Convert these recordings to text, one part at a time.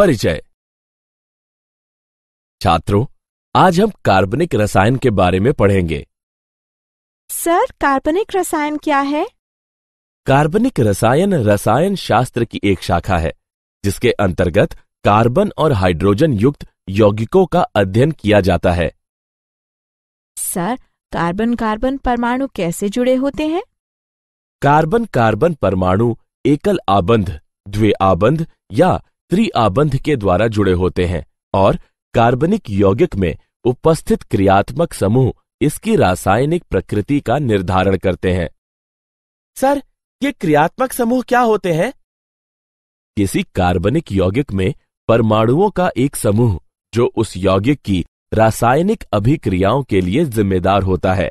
परिचय छात्रों आज हम कार्बनिक रसायन के बारे में पढ़ेंगे सर कार्बनिक रसायन क्या है कार्बनिक रसायन रसायन शास्त्र की एक शाखा है जिसके अंतर्गत कार्बन और हाइड्रोजन युक्त यौगिकों का अध्ययन किया जाता है सर कार्बन कार्बन परमाणु कैसे जुड़े होते हैं कार्बन कार्बन परमाणु एकल आबंध द्वे आबंध या त्रिआबंध के द्वारा जुड़े होते हैं और कार्बनिक यौगिक में उपस्थित क्रियात्मक समूह इसकी रासायनिक प्रकृति का निर्धारण करते हैं सर ये क्रियात्मक समूह क्या होते हैं किसी कार्बनिक यौगिक में परमाणुओं का एक समूह जो उस यौगिक की रासायनिक अभिक्रियाओं के लिए जिम्मेदार होता है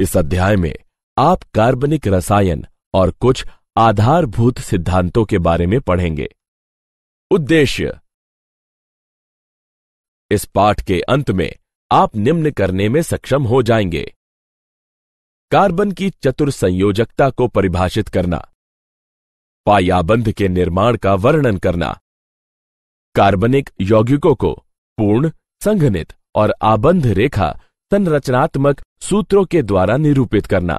इस अध्याय में आप कार्बनिक रसायन और कुछ आधारभूत सिद्धांतों के बारे में पढ़ेंगे उद्देश्य इस पाठ के अंत में आप निम्न करने में सक्षम हो जाएंगे कार्बन की चतुर संयोजकता को परिभाषित करना पायाबंध के निर्माण का वर्णन करना कार्बनिक यौगिकों को पूर्ण संघनित और आबंध रेखा संरचनात्मक सूत्रों के द्वारा निरूपित करना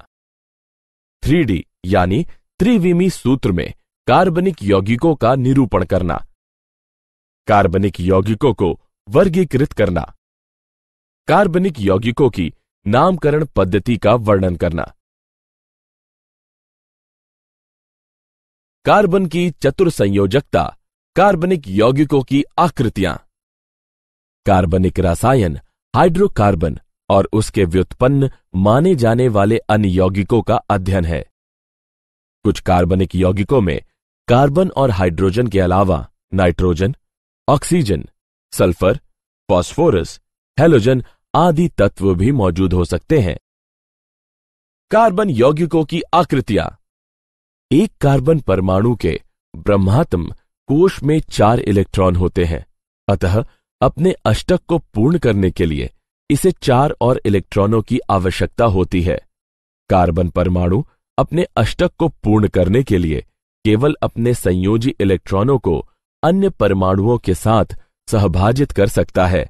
थ्री यानी त्रिविमी सूत्र में कार्बनिक यौगिकों का निरूपण करना कार्बनिक यौगिकों को वर्गीकृत करना कार्बनिक यौगिकों की नामकरण पद्धति का वर्णन करना कार्बन की चतुर संयोजकता कार्बनिक यौगिकों की आकृतियां कार्बनिक रसायन हाइड्रोकार्बन और उसके व्युत्पन्न माने जाने वाले अन्य यौगिकों का अध्ययन है कुछ कार्बनिक यौगिकों में कार्बन और हाइड्रोजन के अलावा nitrogen oxygen sulphur phosphorus halogen आदि तत्व भी मौजूद हो सकते हैं कार्बन यौगिकों की आकृतियां एक कार्बन परमाणु के ब्रह्मात्म कोश में चार इलेक्ट्रॉन होते हैं अतः अपने अष्टक को पूर्ण करने के लिए इसे चार और इलेक्ट्रॉनों की आवश्यकता होती है कार्बन परमाणु अपने अष्टक को पूर्ण करने के लिए केवल अपने संयोजी इलेक्ट्रॉनों को अन्य परमाणुओं के साथ सहभाजित कर सकता है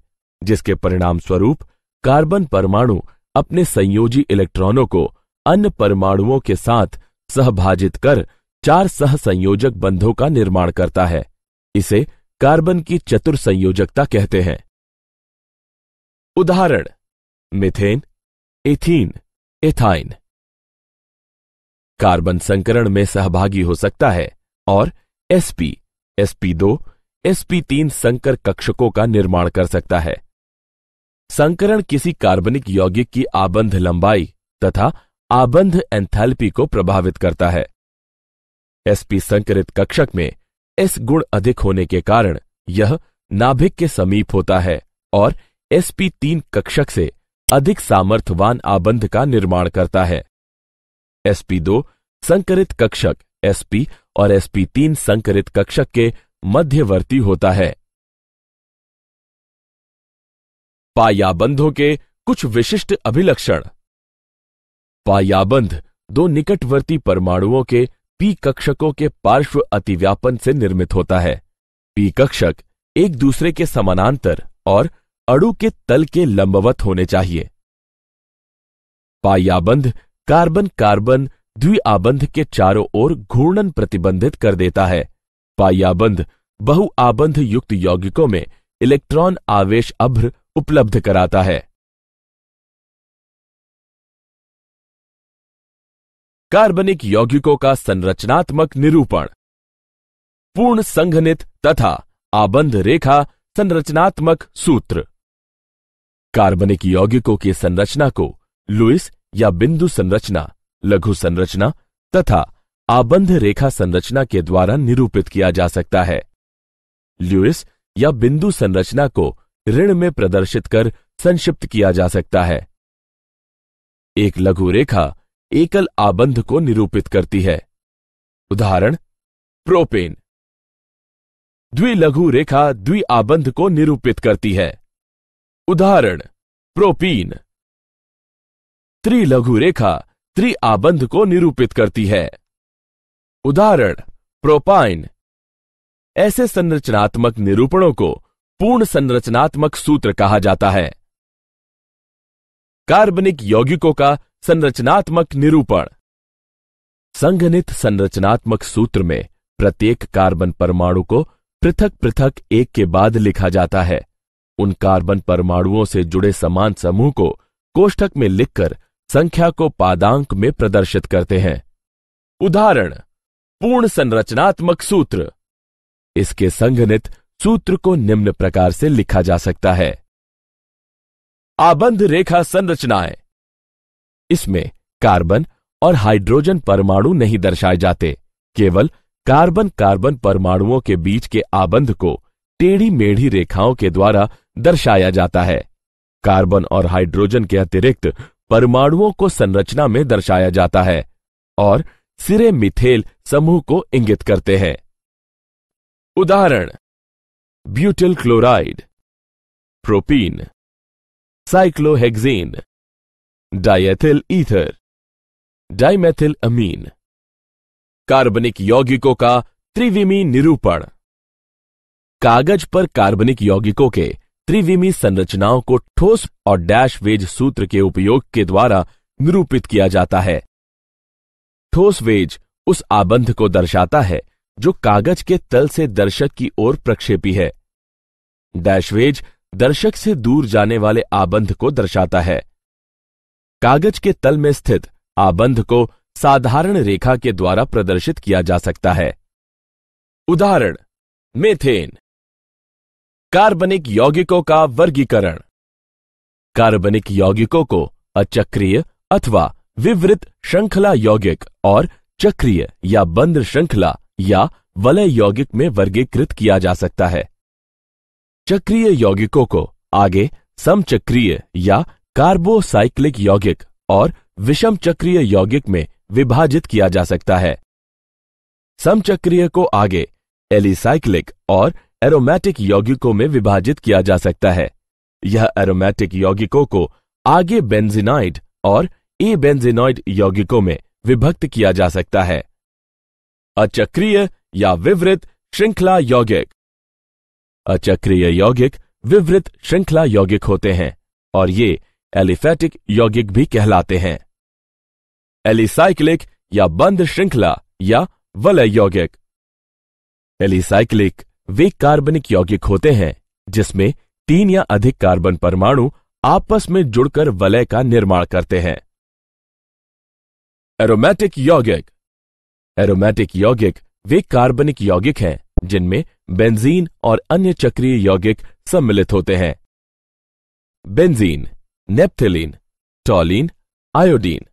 जिसके परिणाम स्वरूप कार्बन परमाणु अपने संयोजी इलेक्ट्रॉनों को अन्य परमाणुओं के साथ सहभाजित कर चार सह संयोजक बंधों का निर्माण करता है इसे कार्बन की चतुर संयोजकता कहते हैं उदाहरण मिथेन एथीन एथाइन कार्बन संकरण में सहभागी हो सकता है और एसपी एसपी दो एसपी तीन संकर कक्षकों का निर्माण कर सकता है संकरण किसी कार्बनिक यौगिक की आबंध लंबाई तथा आबंध एंथैल्पी को प्रभावित करता है एसपी संकरित कक्षक में एस गुण अधिक होने के कारण यह नाभिक के समीप होता है और एसपी तीन कक्षक से अधिक सामर्थ्यवान आबंध का निर्माण करता है एसपी दो संकरित कक्षक एसपी और एसपी तीन संकरित कक्षक के मध्यवर्ती होता है पायाबंधों के कुछ विशिष्ट अभिलक्षण पायाबंध दो निकटवर्ती परमाणुओं के पी कक्षकों के पार्श्व अतिव्यापन से निर्मित होता है पी कक्षक एक दूसरे के समानांतर और अड़ु के तल के लंबवत होने चाहिए पायाबंध कार्बन कार्बन द्विआबंध के चारों ओर घूर्णन प्रतिबंधित कर देता है पायाबंध बहुआबंध युक्त यौगिकों में इलेक्ट्रॉन आवेश अभ्र उपलब्ध कराता है कार्बनिक यौगिकों का संरचनात्मक निरूपण पूर्ण संघनित तथा आबंध रेखा संरचनात्मक सूत्र कार्बनिक यौगिकों की संरचना को लुइस या बिंदु संरचना लघु संरचना तथा आबंध रेखा संरचना के द्वारा निरूपित किया जा सकता है ल्यूइस या बिंदु संरचना को ऋण में प्रदर्शित कर संक्षिप्त किया जा सकता है एक लघु रेखा एकल आबंध को निरूपित करती है उदाहरण प्रोपेन द्विलघु रेखा द्वि आबंध को निरूपित करती है उदाहरण प्रोपीन त्रिलघु रेखा त्रिआबंध को निरूपित करती है उदाहरण प्रोपाइन ऐसे संरचनात्मक निरूपणों को पूर्ण संरचनात्मक सूत्र कहा जाता है कार्बनिक यौगिकों का संरचनात्मक निरूपण संगणित संरचनात्मक सूत्र में प्रत्येक कार्बन परमाणु को पृथक पृथक एक के बाद लिखा जाता है उन कार्बन परमाणुओं से जुड़े समान समूह को कोष्ठक में लिखकर संख्या को पादांक में प्रदर्शित करते हैं उदाहरण पूर्ण संरचनात्मक सूत्र इसके संघनित सूत्र को निम्न प्रकार से लिखा जा सकता है आबंध रेखा संरचनाएं इसमें कार्बन और हाइड्रोजन परमाणु नहीं दर्शाए जाते केवल कार्बन कार्बन परमाणुओं के बीच के आबंध को टेढ़ी मेढ़ी रेखाओं के द्वारा दर्शाया जाता है कार्बन और हाइड्रोजन के अतिरिक्त परमाणुओं को संरचना में दर्शाया जाता है और सिरे मिथेल समूह को इंगित करते हैं उदाहरण butyl chloride propene cyclohexane diethyl ether dimethyl amine कार्बनिक यौगिकों का त्रिविमी निरूपण कागज पर कार्बनिक यौगिकों के त्रिविमी संरचनाओं को ठोस और डैश वेज सूत्र के उपयोग के द्वारा निरूपित किया जाता है ठोस वेज उस आबंध को दर्शाता है जो कागज के तल से दर्शक की ओर प्रक्षेपी है डैशवेज दर्शक से दूर जाने वाले आबंध को दर्शाता है कागज के तल में स्थित आबंध को साधारण रेखा के द्वारा प्रदर्शित किया जा सकता है उदाहरण मेथेन कार्बनिक यौगिकों का वर्गीकरण कार्बनिक यौगिकों को अचक्रीय अथवा विवृत श्रृंखला यौगिक और चक्रिय या बंद श्रृंखला या वलय यौगिक में वर्गीकृत किया जा सकता है चक्रिय यौगिकों को आगे समचक्रीय या कार्बोसाइक्लिक यौगिक और विषम चक्रिय यौगिक में विभाजित किया जा सकता है समचक्रीय को आगे एलिसाइक्लिक और एरोमेटिक यौगिकों में विभाजित किया जा सकता है यह एरोमेटिक यौगिकों को आगे बेंजिनाइड और ए बेंजिनॉइड यौगिकों में विभक्त किया जा सकता है अचक्रिय या विवृत श्रृंखला यौगिक अचक्रिय यौगिक विवृत श्रृंखला यौगिक होते हैं और ये एलिफेटिक यौगिक भी कहलाते हैं एलिसाइक्लिक या बंद श्रृंखला या वलय यौगिक एलिसाइक्लिक वे कार्बनिक यौगिक होते हैं जिसमें तीन या अधिक कार्बन परमाणु आपस में जुड़कर वलय का निर्माण करते हैं एरोमैटिक यौगिक एरोमेटिक यौगिक वे कार्बनिक यौगिक हैं जिनमें बेंजीन और अन्य चक्रीय यौगिक सम्मिलित होते हैं बेंजीन नेप्थिलीन टॉलिन आयोडीन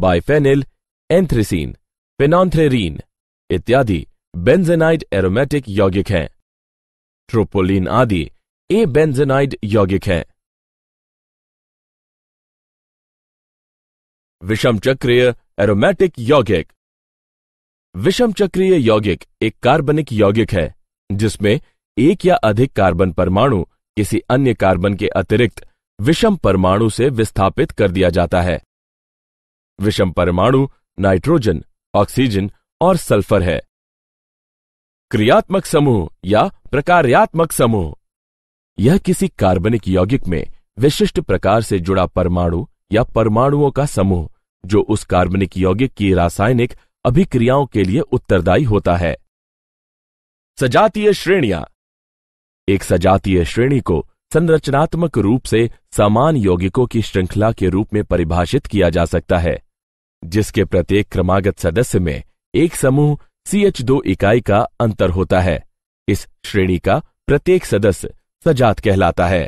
बाइफेनिल एंथ्रेसिन फेनॉन्थ्रेरीन इत्यादि बेंजेनाइड एरोमेटिक यौगिक हैं ट्रोपोलिन आदि ए बेंजेनाइड यौगिक हैं विषम चक्रीय एरोमेटिक यौगिक विषम चक्रीय यौगिक एक कार्बनिक यौगिक है जिसमें एक या अधिक कार्बन परमाणु किसी अन्य कार्बन के अतिरिक्त विषम परमाणु से विस्थापित कर दिया जाता है विषम परमाणु नाइट्रोजन ऑक्सीजन और सल्फर है क्रियात्मक समूह या प्रकार्यात्मक समूह यह किसी कार्बनिक यौगिक में विशिष्ट प्रकार से जुड़ा परमाणु या परमाणुओं का समूह जो उस कार्बनिक यौगिक की रासायनिक अभिक्रियाओं के लिए उत्तरदायी होता है सजातीय श्रेणियां एक सजातीय श्रेणी को संरचनात्मक रूप से समान यौगिकों की श्रृंखला के रूप में परिभाषित किया जा सकता है जिसके प्रत्येक क्रमागत सदस्य में एक समूह सी एच दो इकाई का अंतर होता है इस श्रेणी का प्रत्येक सदस्य सजात कहलाता है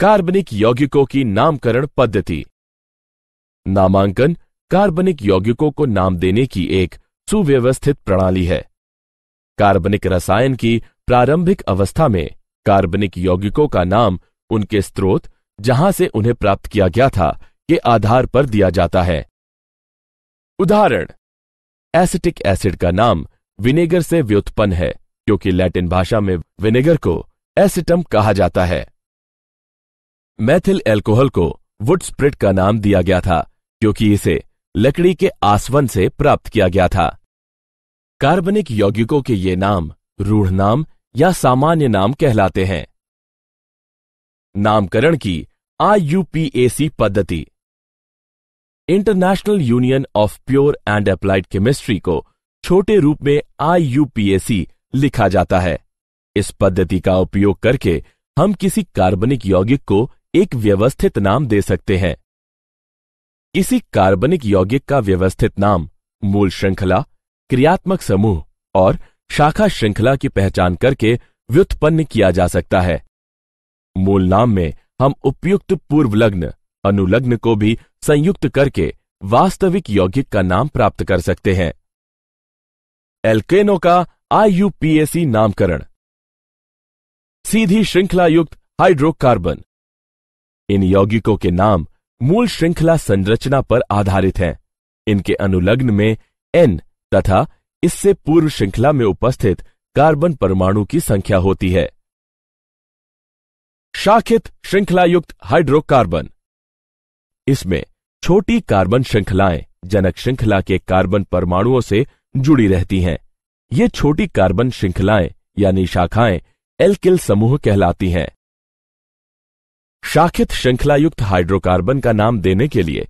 कार्बनिक यौगिकों की नामकरण पद्धति नामांकन कार्बनिक यौगिकों को नाम देने की एक सुव्यवस्थित प्रणाली है कार्बनिक रसायन की प्रारंभिक अवस्था में कार्बनिक यौगिकों का नाम उनके स्रोत जहां से उन्हें प्राप्त किया गया था के आधार पर दिया जाता है उदाहरण एसिटिक एसिड का नाम विनेगर से व्युत्पन्न है क्योंकि लैटिन भाषा में विनेगर को एसिटम कहा जाता है मैथिल एल्कोहल को वुड स्प्रिट का नाम दिया गया था क्योंकि इसे लकड़ी के आसवन से प्राप्त किया गया था कार्बनिक यौगिकों के ये नाम रूढ़ नाम या सामान्य नाम कहलाते हैं नामकरण की आईयूपीएसी पद्धति international union of pure and applied chemistry को छोटे रूप में आई लिखा जाता है इस पद्धति का उपयोग करके हम किसी कार्बनिक यौगिक को एक व्यवस्थित नाम दे सकते हैं किसी कार्बनिक यौगिक का व्यवस्थित नाम मूल श्रृंखला क्रियात्मक समूह और शाखा श्रृंखला की पहचान करके व्युत्पन्न किया जा सकता है मूल नाम में हम उपयुक्त पूर्व लग्न अनुलग्न को भी संयुक्त करके वास्तविक यौगिक का नाम प्राप्त कर सकते हैं एल्केनो का आईयूपीएसी नामकरण सीधी श्रृंखला युक्त हाइड्रोकार्बन इन यौगिकों के नाम मूल श्रृंखला संरचना पर आधारित हैं इनके अनुलग्न में एन तथा इससे पूर्व श्रृंखला में उपस्थित कार्बन परमाणु की संख्या होती है शाखित श्रृंखला युक्त हाइड्रोकार्बन इसमें छोटी कार्बन श्रृंखलाएं जनक श्रृंखला के कार्बन परमाणुओं से जुड़ी रहती हैं ये छोटी कार्बन श्रृंखलाएं यानी शाखाएं एल्किल समूह कहलाती हैं शाखित श्रृंखलायुक्त हाइड्रोकार्बन का नाम देने के लिए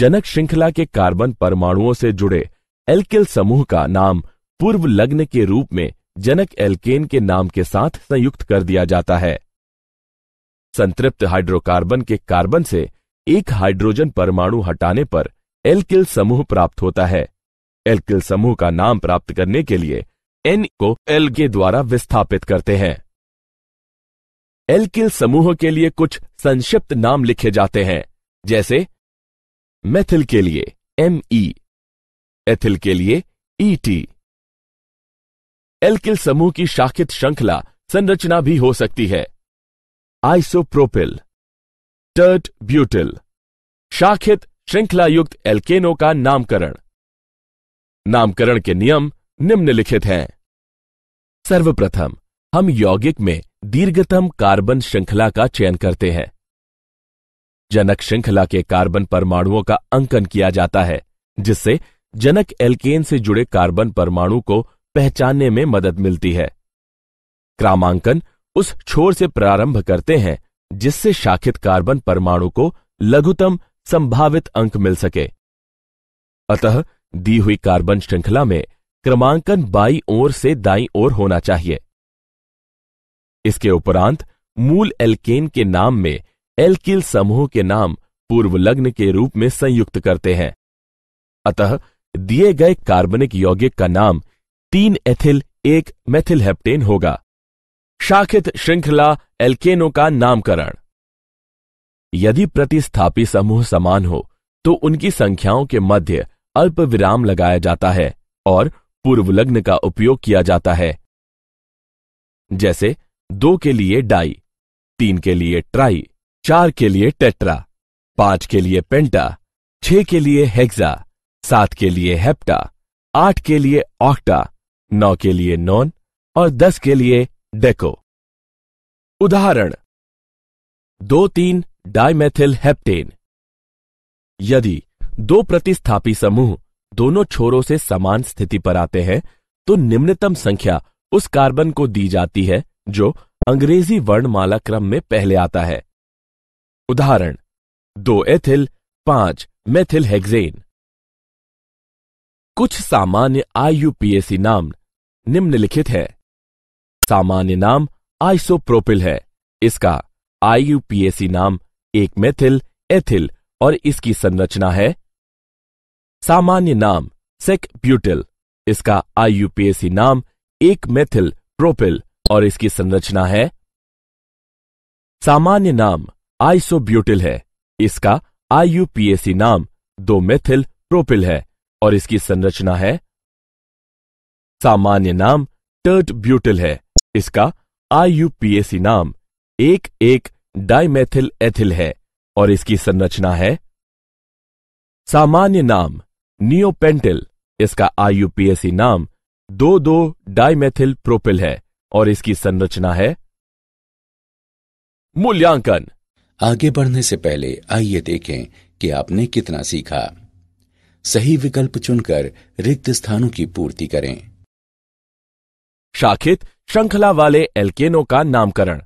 जनक श्रृंखला के कार्बन परमाणुओं से जुड़े एल्किल समूह का नाम पूर्व लग्न के रूप में जनक एल्केन के नाम के साथ संयुक्त कर दिया जाता है संतृप्त हाइड्रोकार्बन के कार्बन से एक हाइड्रोजन परमाणु हटाने पर एल्किल समूह प्राप्त होता है एल्किल समूह का नाम प्राप्त करने के लिए एन को एल के द्वारा विस्थापित करते हैं एल्किल समूह के लिए कुछ संक्षिप्त नाम लिखे जाते हैं जैसे मेथिल के लिए एम ई एथिल के लिए ई e टी एल्किल समूह की शाखित श्रृंखला संरचना भी हो सकती है आइसोप्रोपिल टर्ट ब्यूटिल शाखित श्रृंखला युक्त एल्केनो का नामकरण नामकरण के नियम निम्नलिखित हैं सर्वप्रथम हम यौगिक में दीर्घतम कार्बन श्रृंखला का चयन करते हैं जनक श्रृंखला के कार्बन परमाणुओं का अंकन किया जाता है जिससे जनक एल्केन से जुड़े कार्बन परमाणु को पहचानने में मदद मिलती है क्रमांकन उस छोर से प्रारंभ करते हैं जिससे शाखित कार्बन परमाणु को लघुतम संभावित अंक मिल सके अतः दी हुई कार्बन श्रृंखला में क्रमांकन बाई ओर से दाई ओर होना चाहिए इसके उपरांत मूल एल्केन के नाम में एल्किल समूह के नाम पूर्व लग्न के रूप में संयुक्त करते हैं अतः दिए गए कार्बनिक यौगिक का नाम तीन एथिल एक मेथिल हेप्टेन होगा शाखित श्रृंखला एल्केनो का नामकरण यदि प्रतिस्थापी समूह समान हो तो उनकी संख्याओं के मध्य अल्प विराम लगाया जाता है और पूर्व लग्न का उपयोग किया जाता है जैसे दो के लिए डाई तीन के लिए ट्राई चार के लिए टेट्रा पांच के लिए पेंटा छह के लिए हेक्सा सात के लिए हेप्टा आठ के लिए ऑक्टा नौ के लिए नॉन और दस के लिए डेको उदाहरण दो तीन डाइमेथिल हेप्टेन यदि दो प्रतिस्थापी समूह दोनों छोरों से समान स्थिति पर आते हैं तो निम्नतम संख्या उस कार्बन को दी जाती है जो अंग्रेजी वर्णमाला क्रम में पहले आता है उदाहरण दो एथिल पांच मेथिल हेक्सेन कुछ सामान्य आईयूपीएसी नाम निम्नलिखित है सामान्य नाम आइसोप्रोपिल है इसका आई नाम एक मेथिल एथिल और इसकी संरचना है सामान्य नाम सेक ब्यूटिल इसका आईयूपीएसी नाम एक मेथिल प्रोपिल और इसकी संरचना है सामान्य नाम आइसोब्यूटिल है इसका आई नाम दो मेथिल प्रोपिल है और इसकी संरचना है सामान्य नाम टर्ट ब्यूटिल है इसका आईयूपीएसी नाम एक एक डाइमेथिल एथिल है और इसकी संरचना है सामान्य नाम नियोपेंटिल इसका आईयूपीएसी नाम दो दो डाइमेथिल प्रोपिल है और इसकी संरचना है मूल्यांकन आगे बढ़ने से पहले आइए देखें कि आपने कितना सीखा सही विकल्प चुनकर रिक्त स्थानों की पूर्ति करें शाखित श्रृंखला वाले एल्केनों का नामकरण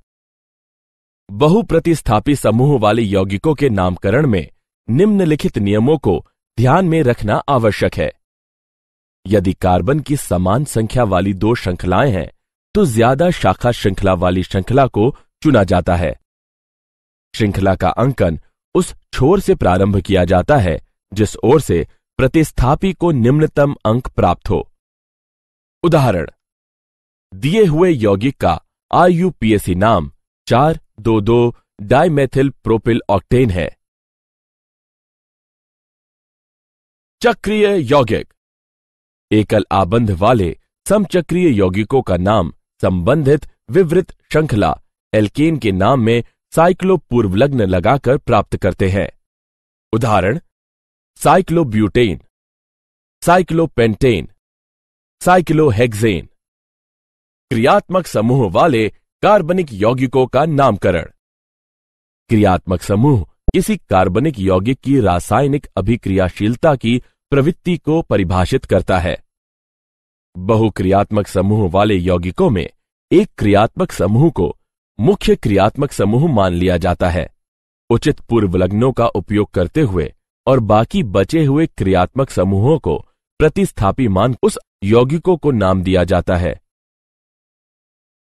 बहुप्रतिस्थापी समूह वाले यौगिकों के नामकरण में निम्नलिखित नियमों को ध्यान में रखना आवश्यक है यदि कार्बन की समान संख्या वाली दो श्रृंखलाएं हैं तो ज्यादा शाखा श्रृंखला वाली श्रृंखला को चुना जाता है श्रृंखला का अंकन उस छोर से प्रारंभ किया जाता है जिस ओर से प्रतिस्थापी को निम्नतम अंक प्राप्त हो उदाहरण दिए हुए यौगिक का आई नाम चार दो दो डाइमेथिल प्रोपिल ऑक्टेन है चक्रीय यौगिक एकल आबंध वाले समचक्रीय यौगिकों का नाम संबंधित विवृत श्रृंखला एल्केन के नाम में साइक्लो पूर्वलग्न लगाकर प्राप्त करते हैं उदाहरण साइक्लोब्यूटेन साइक्लोपेंटेन साइक्लोहेक्सेन क्रियात्मक समूह वाले कार्बनिक यौगिकों का नामकरण क्रियात्मक समूह किसी कार्बनिक यौगिक की रासायनिक अभिक्रियाशीलता की प्रवृत्ति को परिभाषित करता है बहुक्रियात्मक समूह वाले यौगिकों में एक क्रियात्मक समूह को मुख्य क्रियात्मक समूह मान लिया जाता है उचित पूर्व लग्नों का उपयोग करते हुए और बाकी बचे हुए क्रियात्मक समूहों को प्रतिस्थापी मान उस यौगिकों को नाम दिया जाता है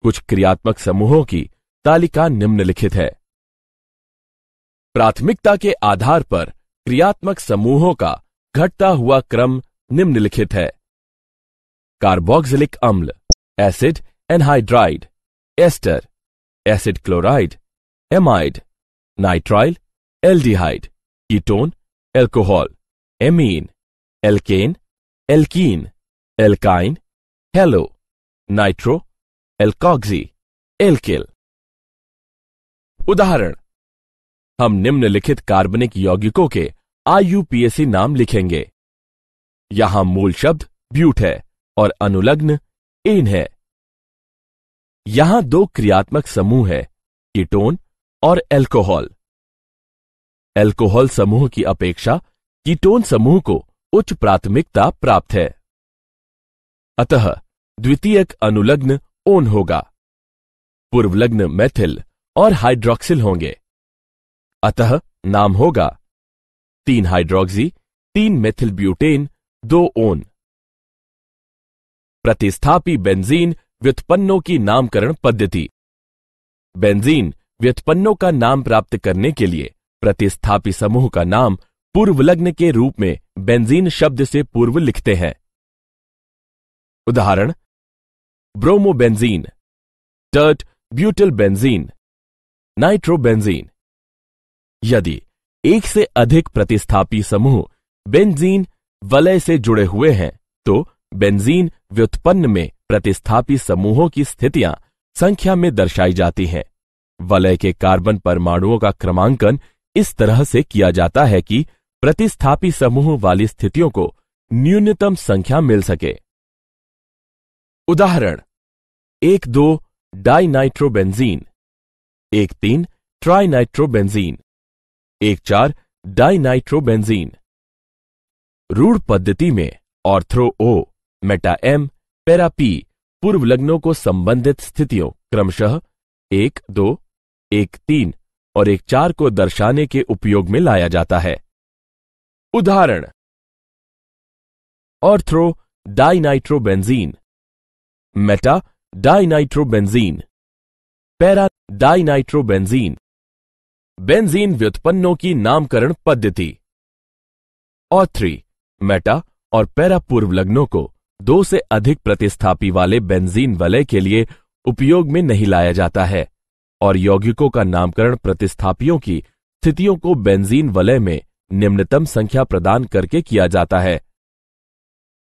कुछ क्रियात्मक समूहों की तालिका निम्नलिखित है प्राथमिकता के आधार पर क्रियात्मक समूहों का घटता हुआ क्रम निम्नलिखित है कार्बोक्सिलिक अम्ल acid anhydride ester acid chloride amide nitrile aldehyde ketone alcohol amine alkane alkene alkyne halo nitro alkoxy alkyl उदाहरण हम निम्नलिखित कार्बनिक यौगिकों के आईयूपीएसी नाम लिखेंगे यहां मूल शब्द ब्यूट है और अनुलग्न एन है यहां दो क्रियात्मक समूह है कीटोन और एल्कोहल एल्कोहल समूह की अपेक्षा कीटोन समूह को उच्च प्राथमिकता प्राप्त है अतः द्वितीयक अनुलग्न ओन होगा पूर्व लग्न मैथिल और हाइड्रोक्सिल होंगे अतः नाम होगा तीन हाइड्रोक्सी तीन मेथिल ब्यूटेन दो ओन प्रतिस्थापी बेंजीन व्युत्पन्नों की नामकरण पद्धति बेंजीन व्युत्पन्नों का नाम प्राप्त करने के लिए प्रतिस्थापी समूह का नाम पूर्व लग्न के रूप में बेंजीन शब्द से पूर्व लिखते हैं उदाहरण bromobenzene tert butyl benzene nitrobenzene यदि एक से अधिक प्रतिस्थापी समूह बेंजीन वलय से जुड़े हुए हैं तो बेंजीन व्युत्पन्न में प्रतिस्थापी समूहों की स्थितियां संख्या में दर्शाई जाती हैं वलय के कार्बन परमाणुओं का क्रमांकन इस तरह से किया जाता है कि प्रतिस्थापी समूह वाली स्थितियों को न्यूनतम संख्या मिल सके उदाहरण एक दो डाइनाइट्रोबेंजीन एक तीन ट्राइनाइट्रोबेंजीन एक चार डाइनाइट्रोबेंजीन रूढ़ पद्धति में ortho O meta M para P पूर्व लग्नों को संबंधित स्थितियों क्रमशः एक दो एक तीन और एक चार को दर्शाने के उपयोग में लाया जाता है उदाहरण ortho dinitrobenzene meta dinitrobenzene para dinitrobenzene benzene व्युत्पन्नों की नामकरण पद्धति और थ्री मेटा और पैरा पूर्व लग्नों को दो से अधिक प्रतिस्थापी वाले बेंजीन वलय के लिए उपयोग में नहीं लाया जाता है और यौगिकों का नामकरण प्रतिस्थापियों की स्थितियों को बेंजीन वलय में निम्नतम संख्या प्रदान करके किया जाता है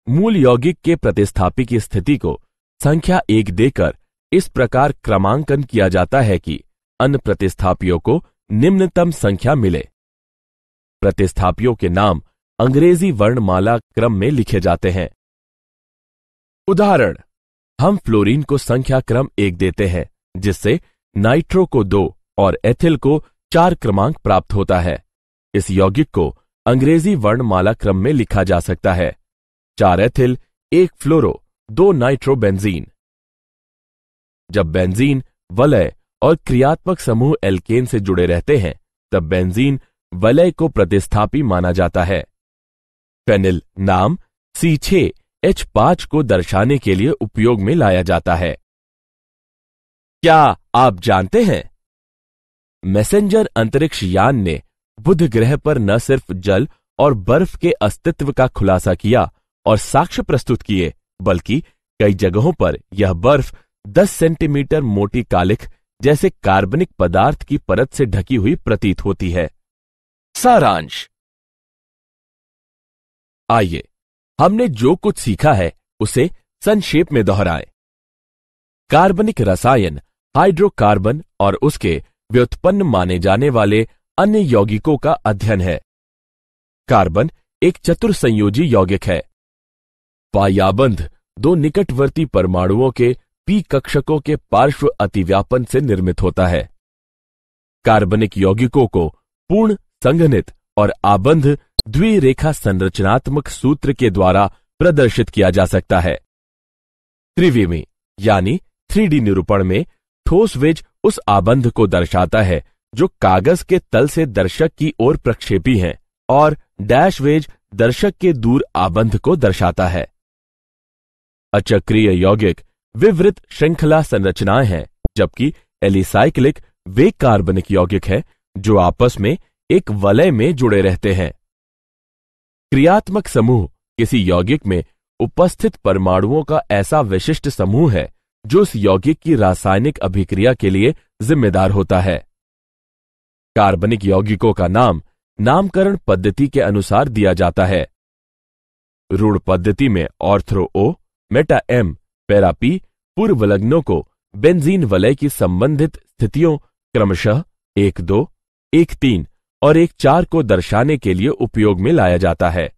मूल यौगिक के प्रतिस्थापी की स्थिति को संख्या एक देकर इस प्रकार क्रमांकन किया जाता है कि अन्य प्रतिस्थापियों को निम्नतम संख्या मिले प्रतिस्थापियों के नाम अंग्रेजी वर्णमाला क्रम में लिखे जाते हैं उदाहरण हम फ्लोरीन को संख्या क्रम एक देते हैं जिससे नाइट्रो को दो और एथिल को चार क्रमांक प्राप्त होता है इस यौगिक को अंग्रेजी वर्णमाला क्रम में लिखा जा सकता है चार एथिल एक फ्लोरो दो नाइट्रोबेंजीन जब बेंजीन वलय और क्रियात्मक समूह एल्केन से जुड़े रहते हैं तब बेंजीन वलय को प्रतिस्थापी माना जाता है फेनिल नाम सी छे एच पांच को दर्शाने के लिए उपयोग में लाया जाता है क्या आप जानते हैं मैसेंजर अंतरिक्ष यान ने बुध ग्रह पर न सिर्फ जल और बर्फ के अस्तित्व का खुलासा किया और साक्ष्य प्रस्तुत किए बल्कि कई जगहों पर यह बर्फ 10 सेंटीमीटर मोटी कालिख जैसे कार्बनिक पदार्थ की परत से ढकी हुई प्रतीत होती है सारांश आइए हमने जो कुछ सीखा है उसे संक्षेप में दोहराए कार्बनिक रसायन हाइड्रोकार्बन और उसके व्युत्पन्न माने जाने वाले अन्य यौगिकों का अध्ययन है कार्बन एक चतुर संयोजी यौगिक है पायाबंध दो निकटवर्ती परमाणुओं के पी कक्षकों के पार्श्व अतिव्यापन से निर्मित होता है कार्बनिक यौगिकों को पूर्ण संघनित और आबंध द्विरेखा संरचनात्मक सूत्र के द्वारा प्रदर्शित किया जा सकता है त्रिविमी यानी थ्री निरूपण में ठोस वेज उस आबंध को दर्शाता है जो कागज के तल से दर्शक की ओर प्रक्षेपी है और डैश वेज दर्शक के दूर आबंध को दर्शाता है अचक्रिय यौगिक विवृत श्रृंखला संरचनाएं हैं जबकि एलिसाइक्लिक वे कार्बनिक यौगिक हैं जो आपस में एक वलय में जुड़े रहते हैं क्रियात्मक समूह किसी यौगिक में उपस्थित परमाणुओं का ऐसा विशिष्ट समूह है जो इस यौगिक की रासायनिक अभिक्रिया के लिए जिम्मेदार होता है कार्बनिक यौगिकों का नाम नामकरण पद्धति के अनुसार दिया जाता है रूढ़ पद्धति में ortho O meta M para P पूर्व लग्नों को बेंजीन वलय की संबंधित स्थितियों क्रमशः एक दो एक तीन और एक चार को दर्शाने के लिए उपयोग में लाया जाता है